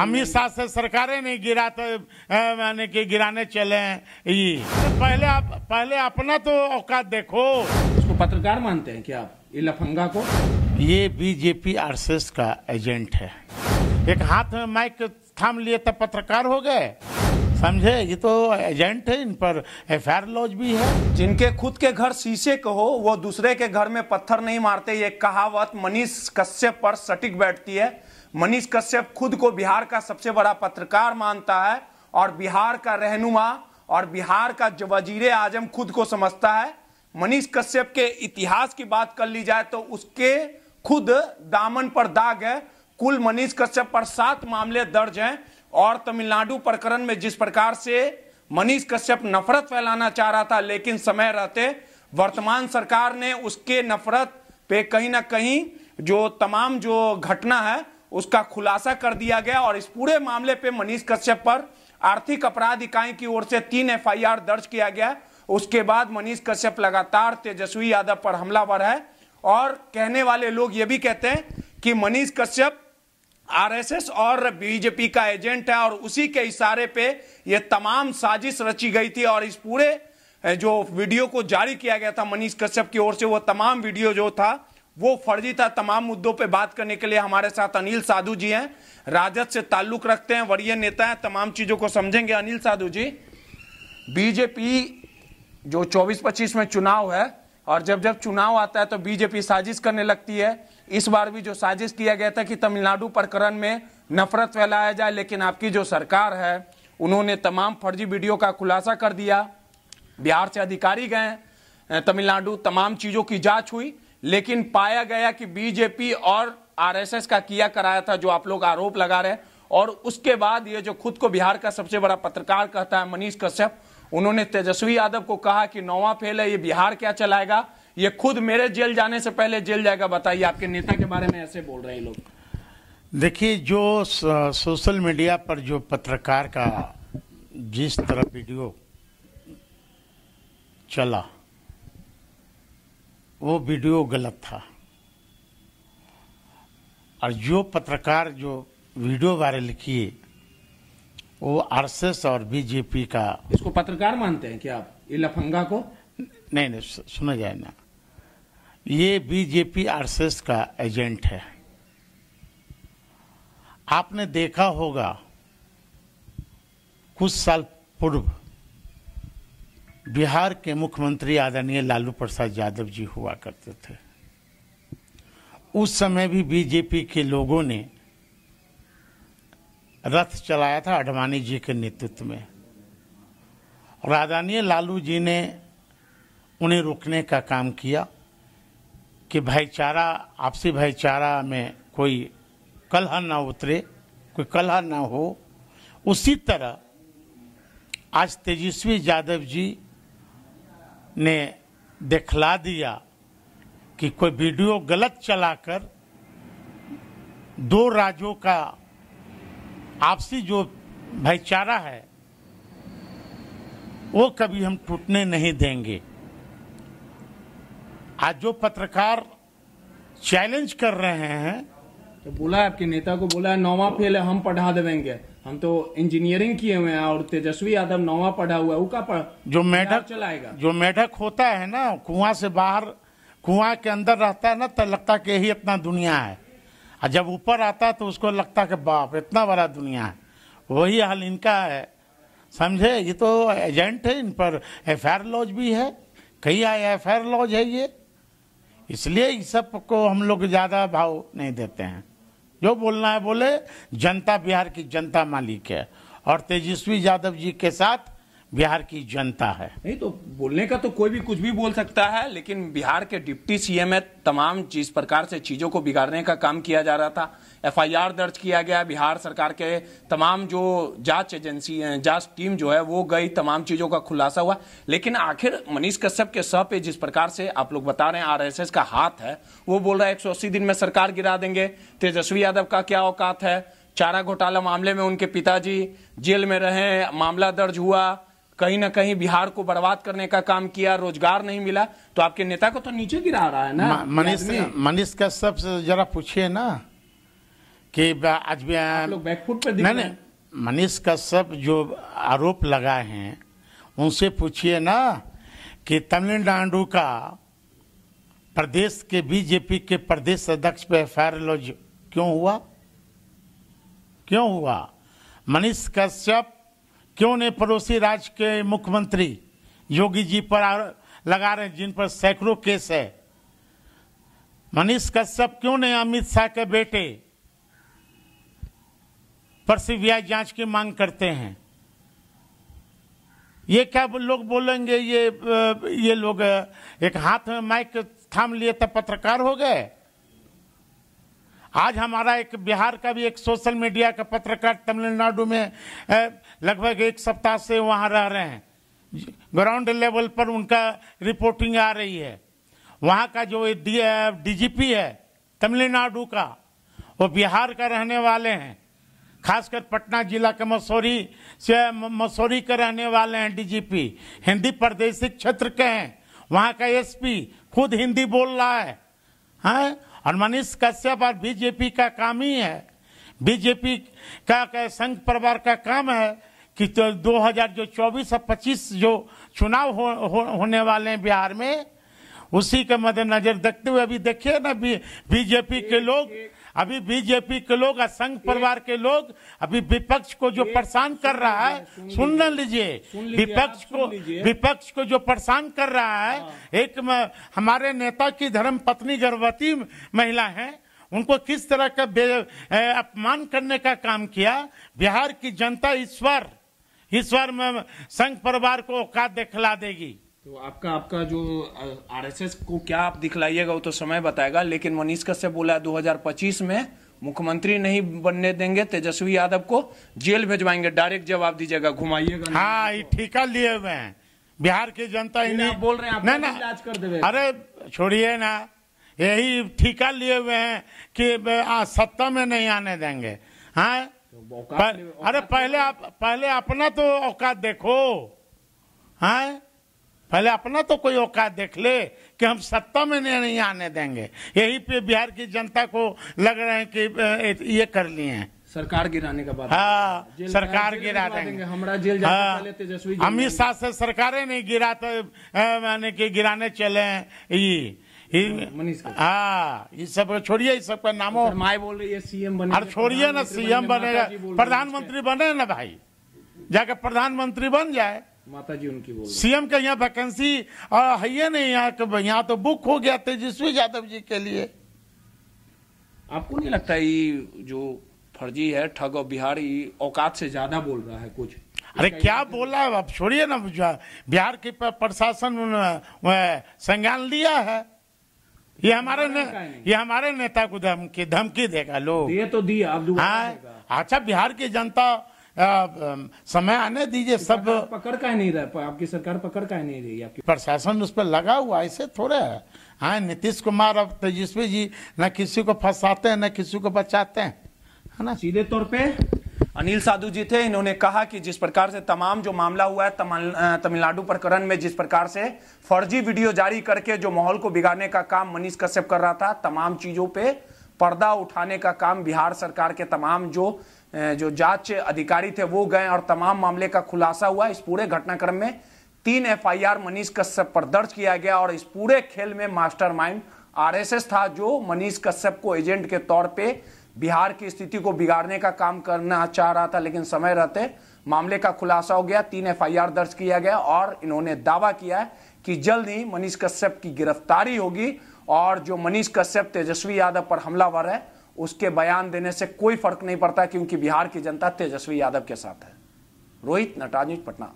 अमित शाह से सरकारें नहीं गिरा तो मैंने कि गिराने चले ये तो पहले आप पहले अपना तो औकात देखो उसको पत्रकार मानते हैं क्या ये लफंगा को ये बीजेपी आरएसएस का एजेंट है एक हाथ में माइक थाम लिए तब तो पत्रकार हो गए समझे ये तो एजेंट है इन पर एफ आई लॉज भी है जिनके खुद के घर शीशे को हो वो दूसरे के घर में पत्थर नहीं मारते ये कहावत मनीष कश्यप पर सटीक बैठती है मनीष कश्यप खुद को बिहार का सबसे बड़ा पत्रकार मानता है और बिहार का रहनुमा और बिहार का वजीर आजम खुद को समझता है मनीष कश्यप के इतिहास की बात कर ली जाए तो उसके खुद दामन पर दाग है कुल मनीष कश्यप पर सात मामले दर्ज हैं और तमिलनाडु प्रकरण में जिस प्रकार से मनीष कश्यप नफरत फैलाना चाह रहा था लेकिन समय रहते वर्तमान सरकार ने उसके नफरत पे कहीं ना कहीं जो तमाम जो घटना है उसका खुलासा कर दिया गया और इस पूरे मामले पे मनीष कश्यप पर आर्थिक अपराध इकाई की ओर से तीन एफआईआर दर्ज किया गया उसके बाद मनीष कश्यप लगातार तेजस्वी यादव पर हमलावर है और कहने वाले लोग ये भी कहते हैं कि मनीष कश्यप आरएसएस और बीजेपी का एजेंट है और उसी के इशारे पे ये तमाम साजिश रची गई थी और इस पूरे जो वीडियो को जारी किया गया था मनीष कश्यप की ओर से वो तमाम वीडियो जो था वो फर्जी था तमाम मुद्दों पे बात करने के लिए हमारे साथ अनिल साधु जी हैं राजद से ताल्लुक रखते हैं वरीय नेता हैं तमाम चीज़ों को समझेंगे अनिल साधु जी बीजेपी जो 24-25 में चुनाव है और जब जब चुनाव आता है तो बीजेपी साजिश करने लगती है इस बार भी जो साजिश किया गया था कि तमिलनाडु प्रकरण में नफरत फैलाया जाए लेकिन आपकी जो सरकार है उन्होंने तमाम फर्जी वीडियो का खुलासा कर दिया बिहार से अधिकारी गए तमिलनाडु तमाम चीज़ों की जाँच हुई लेकिन पाया गया कि बीजेपी और आरएसएस का किया कराया था जो आप लोग आरोप लगा रहे हैं और उसके बाद ये जो खुद को बिहार का सबसे बड़ा पत्रकार कहता है मनीष कश्यप उन्होंने तेजस्वी यादव को कहा कि नौवा फेल है ये बिहार क्या चलाएगा ये खुद मेरे जेल जाने से पहले जेल जाएगा बताइए आपके नेता के बारे में ऐसे बोल रहे हैं लोग देखिए जो सोशल मीडिया पर जो पत्रकार का जिस तरह वीडियो चला वो वीडियो गलत था और जो पत्रकार जो वीडियो वायरल किए वो आरएसएस और बीजेपी का इसको पत्रकार मानते हैं क्या आप ये लफंगा को नहीं नहीं सुना जाए ना ये बीजेपी आरएसएस का एजेंट है आपने देखा होगा कुछ साल पूर्व बिहार के मुख्यमंत्री आदरणीय लालू प्रसाद यादव जी हुआ करते थे उस समय भी बीजेपी के लोगों ने रथ चलाया था अडवाणी जी के नेतृत्व में और आदरणीय लालू जी ने उन्हें रोकने का काम किया कि भाईचारा आपसी भाईचारा में कोई कलह ना उतरे कोई कलह ना हो उसी तरह आज तेजस्वी यादव जी ने दिखला दिया कि कोई वीडियो गलत चलाकर दो राज्यों का आपसी जो भाईचारा है वो कभी हम टूटने नहीं देंगे आज जो पत्रकार चैलेंज कर रहे हैं तो बोला आपके नेता को बोला नौवा फेल है हम पढ़ा देंगे हम तो इंजीनियरिंग किए हुए हैं और तेजस्वी यादव नौवा पढ़ा हुआ है उसका जो मेढक चलाएगा जो मेढक होता है ना कुआं से बाहर कुआं के अंदर रहता है ना तो लगता है कि यही इतना दुनिया है और जब ऊपर आता है तो उसको लगता है कि बाप इतना बड़ा दुनिया है वही हाल इनका है समझे ये तो एजेंट है इन पर एफ आई लॉज भी है कई एफ आई लॉज है ये इसलिए इस सब को हम लोग ज़्यादा भाव नहीं देते हैं जो बोलना है बोले जनता बिहार की जनता मालिक है और तेजस्वी यादव जी के साथ बिहार की जनता है नहीं तो बोलने का तो कोई भी कुछ भी बोल सकता है लेकिन बिहार के डिप्टी सीएम है तमाम चीज प्रकार से चीजों को बिगाड़ने का काम किया जा रहा था एफआईआर दर्ज किया गया बिहार सरकार के तमाम जो जांच एजेंसी जांच टीम जो है वो गई तमाम चीजों का खुलासा हुआ लेकिन आखिर मनीष कश्यप के सह पे जिस प्रकार से आप लोग बता रहे हैं आरएसएस का हाथ है वो बोल रहा है एक दिन में सरकार गिरा देंगे तेजस्वी यादव का क्या औकात है चारा घोटाला मामले में उनके पिताजी जेल में रहे मामला दर्ज हुआ कहीं ना कहीं बिहार को बर्बाद करने का काम किया रोजगार नहीं मिला तो आपके नेता को तो नीचे गिरा रहा है ना मनीष मनीष का सबसे जरा पूछिए ना कि आज भी बैकफुट पर नहीं मनीष का सब जो आरोप लगाए हैं उनसे पूछिए ना कि तमिलनाडु का प्रदेश के बीजेपी के प्रदेश अध्यक्ष पे एफ आई क्यों हुआ क्यों हुआ मनीष कश्यप क्यों नहीं पड़ोसी राज्य के मुख्यमंत्री योगी जी पर लगा रहे हैं जिन पर सैकड़ों केस है मनीष कश्यप क्यों नहीं अमित शाह के बेटे पर सीबीआई जांच की मांग करते हैं ये क्या लोग बोलेंगे ये ये लोग एक हाथ में माइक थाम लिए तब तो पत्रकार हो गए आज हमारा एक बिहार का भी एक सोशल मीडिया का पत्रकार तमिलनाडु में लगभग एक सप्ताह से वहाँ रह रहे हैं ग्राउंड लेवल पर उनका रिपोर्टिंग आ रही है वहाँ का जो डीजीपी है तमिलनाडु का वो बिहार का रहने वाले हैं खासकर पटना जिला के मसौरी से मसौरी के रहने वाले हैं डीजीपी हिंदी प्रदेशिक क्षेत्र के हैं वहाँ का एसपी खुद हिंदी बोल रहा है हाँ? और मनीष कश्यप और बीजेपी का काम ही है बीजेपी का, संघ परिवार का काम है कि तो 2024 और पच्चीस जो चुनाव हो, हो, होने वाले हैं बिहार में उसी के मद्देनजर देखते हुए अभी देखिए ना बीजेपी के लोग अभी बीजेपी के लोग और संघ परिवार के लोग अभी विपक्ष को जो परेशान कर रहा है सुन न लीजिए विपक्ष को विपक्ष को जो परेशान कर रहा है हाँ। एक हमारे नेता की धर्म पत्नी गर्भवती महिला है उनको किस तरह का अपमान करने का काम किया बिहार की जनता इस बार इस बार संघ परिवार को औकात दिखला देगी तो आपका आपका जो आरएसएस को क्या आप दिखलाइएगा वो तो समय बताएगा लेकिन मनीष कश्यप बोला 2025 में मुख्यमंत्री नहीं बनने देंगे तेजस्वी यादव को जेल भेजवाएंगे डायरेक्ट जवाब दीजिएगा घुमाइएगा हाँ ये ठीका लिए हुए हैं बिहार की जनता इन्हें बोल रहे हैं ना इलाज कर देवे अरे छोड़िए ना यही ठीका लिए हुए हैं कि आ, सत्ता में नहीं आने देंगे हाँ तो पर, अरे पहले आप पहले अपना तो औकात देखो हाँ पहले अपना तो कोई औकात देख ले कि हम सत्ता में नहीं आने देंगे यही पे बिहार की जनता को लग रहे हैं कि ये कर लिए हैं सरकार गिराने का बात हाँ सरकार गिरा देंगे हमारा जेल हाँ, पहले तेजस्वी अमित शाह से सरकारें नहीं गिरा तो मैंने कि गिराने चले ये हाँ ये सब छोड़िए इस का नामो माए बोल रही है सीएम बने और छोड़िए ना सीएम बनेगा प्रधानमंत्री बने ना भाई जाके प्रधानमंत्री बन जाए माता जी उनकी बोल सीएम का यहाँ वैकेंसी है ही नहीं यहाँ तो, यहाँ तो बुक हो गया तेजस्वी यादव जी के लिए आपको नहीं लगता ये जो फर्जी है ठग और बिहार ये औकात से ज्यादा बोल रहा है कुछ अरे क्या बोला है आप छोड़िए ना बिहार के प्रशासन संज्ञान लिया है ये हमारे ने, ये हमारे नेता को धमकी धमकी देगा लोग ये तो दिया हाँ। अच्छा बिहार की जनता समय आने दीजिए सब पकड़ का ही नहीं रहा आपकी सरकार पकड़ का ही नहीं रही आपकी प्रशासन उस पर लगा हुआ ऐसे थोड़े है हाँ नीतीश कुमार अब तेजस्वी जी न किसी को फंसाते हैं न किसी को बचाते हैं है ना सीधे तौर पे अनिल साधु जी थे इन्होंने कहा कि जिस प्रकार से तमाम जो मामला हुआ है तमिलनाडु प्रकरण में जिस प्रकार से फर्जी वीडियो जारी करके जो माहौल को बिगाड़ने का काम मनीष कश्यप कर रहा था तमाम चीजों पे पर्दा उठाने का काम बिहार सरकार के तमाम जो जो जांच अधिकारी थे वो गए और तमाम मामले का खुलासा हुआ इस पूरे घटनाक्रम में तीन एफआईआर मनीष कश्यप पर दर्ज किया गया और इस पूरे खेल में मास्टरमाइंड आरएसएस था जो मनीष कश्यप को एजेंट के तौर पे बिहार की स्थिति को बिगाड़ने का काम करना चाह रहा था लेकिन समय रहते मामले का खुलासा हो गया तीन एफआईआर दर्ज किया गया और इन्होंने दावा किया है कि जल्द ही मनीष कश्यप की गिरफ्तारी होगी और जो मनीष कश्यप तेजस्वी यादव पर हमलावर है उसके बयान देने से कोई फर्क नहीं पड़ता क्योंकि बिहार की जनता तेजस्वी यादव के साथ है रोहित नटानी पटना